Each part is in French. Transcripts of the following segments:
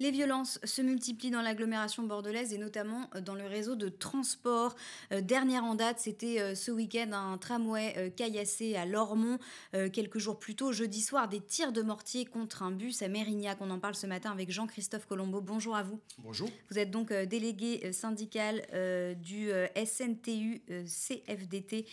Les violences se multiplient dans l'agglomération bordelaise et notamment euh, dans le réseau de transport. Euh, dernière en date, c'était euh, ce week-end un tramway caillassé à Lormont. Quelques jours plus tôt, jeudi soir, des tirs de mortier contre un bus à Mérignac. On en parle ce matin avec Jean-Christophe Colombo. Bonjour à vous. Bonjour. Vous êtes donc délégué syndical du SNTU CFDT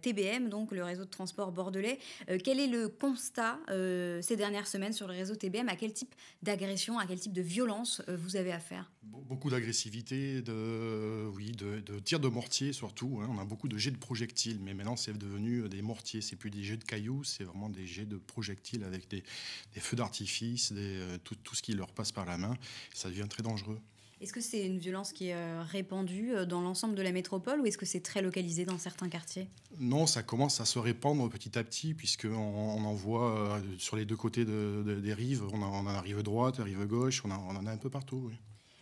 TBM, donc le réseau de transport bordelais. Quel est le constat ces dernières semaines sur le réseau TBM À quel type d'agression quel type de violence euh, vous avez faire Beaucoup d'agressivité, de, oui, de, tirs de mortier surtout. Hein. On a beaucoup de jets de projectiles, mais maintenant c'est devenu euh, des mortiers. C'est plus des jets de cailloux, c'est vraiment des jets de projectiles avec des, feux d'artifice, euh, tout, ce qui leur passe par la main. Ça devient très dangereux. Est-ce que c'est une violence qui est euh, répandue euh, dans l'ensemble de la métropole ou est-ce que c'est très localisé dans certains quartiers Non, ça commence à se répandre petit à petit puisqu'on en voit euh, sur les deux côtés des rives. On en a, la rive droite, rive gauche, on, en a un peu partout.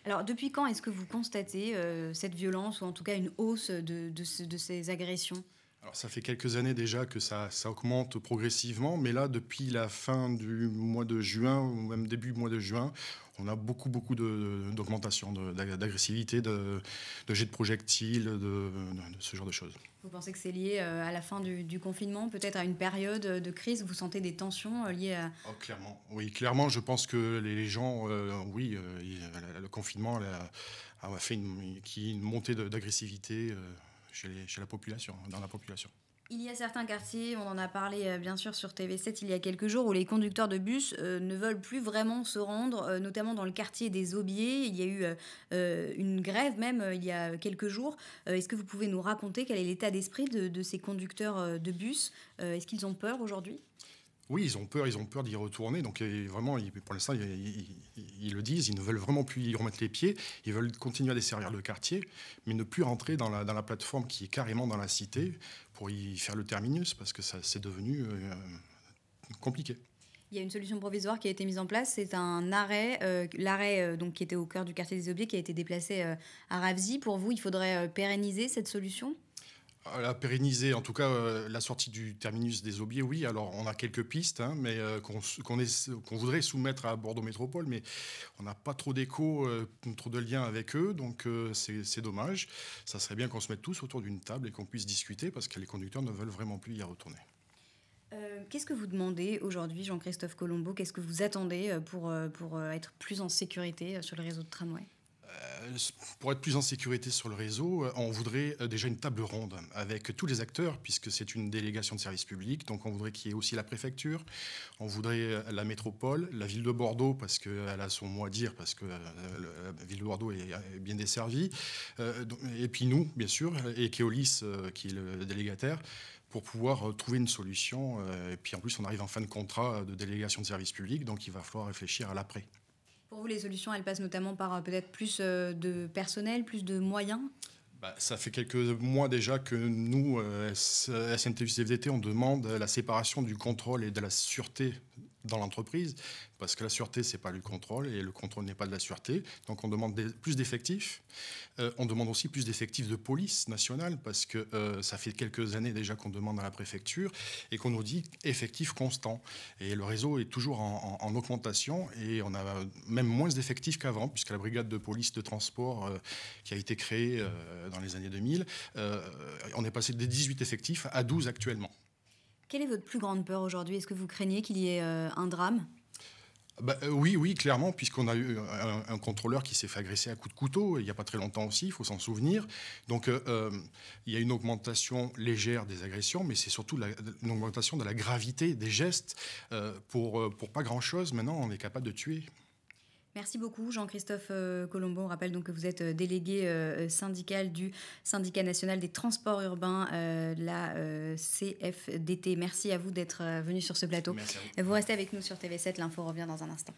Alors depuis quand est-ce que vous constatez cette violence ou en tout cas une hausse de, ces agressions alors ça fait quelques années déjà que ça, ça, augmente progressivement, mais là depuis la fin du mois de juin ou même début du mois de juin, on a beaucoup beaucoup d'augmentation d'agressivité, de, de, jets de projectiles, de, ce genre de choses. Vous pensez que c'est lié euh, à la fin du, confinement, peut-être à une période de crise Vous sentez des tensions euh, liées à... Oh, clairement, oui, clairement, je pense que les, gens, euh, oui, le confinement a, a fait une, une montée d'agressivité chez, la population, hein, dans la population. Il y a certains quartiers, on en a parlé euh, bien sûr sur TV7 il y a quelques jours, où les conducteurs de bus euh, ne veulent plus vraiment se rendre, euh, notamment dans le quartier des Aubiers. Il y a eu une grève même il y a quelques jours. Est-ce que vous pouvez nous raconter quel est l'état d'esprit de, ces conducteurs de bus Est-ce qu'ils ont peur aujourd'hui oui, ils ont peur, ils ont peur d'y retourner. Donc vraiment, pour l'instant, ils, le disent, ils ne veulent vraiment plus y remettre les pieds. Ils veulent continuer à desservir le quartier, mais ne plus rentrer dans la, plateforme qui est carrément dans la cité pour y faire le terminus, parce que ça c'est devenu euh, compliqué. Il y a une solution provisoire qui a été mise en place, c'est un arrêt, euh, l'arrêt euh, donc qui était au cœur du quartier des objets, qui a été déplacé à Ravzi Pour vous, il faudrait pérenniser cette solution la pérenniser, en tout cas euh, la sortie du terminus des Aubiers, oui. Alors on a quelques pistes, hein, mais euh, qu'on voudrait soumettre à Bordeaux Métropole, mais on n'a pas trop d'écho, euh, trop de liens avec eux, donc c'est dommage. Ça serait bien qu'on se mette tous autour d'une table et qu'on puisse discuter, parce que les conducteurs ne veulent vraiment plus y retourner. Qu'est-ce que vous demandez aujourd'hui, Jean-Christophe Colombo Qu'est-ce que vous attendez pour, pour être plus en sécurité sur le réseau de tramway pour être plus en sécurité sur le réseau, euh, on voudrait euh, déjà une table ronde avec tous les acteurs, puisque c'est une délégation de service public. Donc on voudrait qu'il y ait aussi la préfecture, on voudrait euh, la métropole, la ville de Bordeaux, parce qu'elle a son mot à dire, parce que la ville de Bordeaux est bien desservie. Et puis nous, bien sûr, et Keolis, qui est le délégataire pour pouvoir trouver une solution. Et puis en plus, on arrive en fin de contrat de délégation de service public, donc il va falloir réfléchir à l'après. Pour vous, les solutions, elles passent notamment par euh, peut-être plus euh, de personnel, plus de moyens bah, ça fait quelques mois déjà que nous, euh, SNTV-CFDT, on demande la séparation du contrôle et de la sûreté dans l'entreprise, parce que la sûreté, n'est pas le contrôle, et le contrôle n'est pas de la sûreté. Donc on demande plus d'effectifs. Euh, on demande aussi plus d'effectifs de police nationale, parce que euh, ça fait quelques années déjà qu'on demande à la préfecture, et qu'on nous dit effectifs constants. Et le réseau est toujours en, augmentation, et on a même moins d'effectifs qu'avant, puisque la brigade de police de transport euh, qui a été créée dans les années 2000, on est passé des 18 effectifs à 12 actuellement. Quelle est votre plus grande peur aujourd'hui Est-ce que vous craignez qu'il y ait euh, un drame bah, euh, oui, oui, clairement, puisqu'on a eu un, contrôleur qui s'est fait agresser à coups de couteau il n'y a pas très longtemps aussi, il faut s'en souvenir. Donc euh, il y a une augmentation légère des agressions, mais c'est surtout l'augmentation une augmentation de la gravité des gestes. pour, pour pas grand-chose, maintenant, on est capable de tuer. Merci beaucoup Jean-Christophe euh, Colombo. On rappelle donc que vous êtes euh, délégué euh, syndical du Syndicat national des transports urbains, la CFDT. Merci à vous d'être venu sur ce plateau. vous restez avec nous sur TV7, l'info revient dans un instant.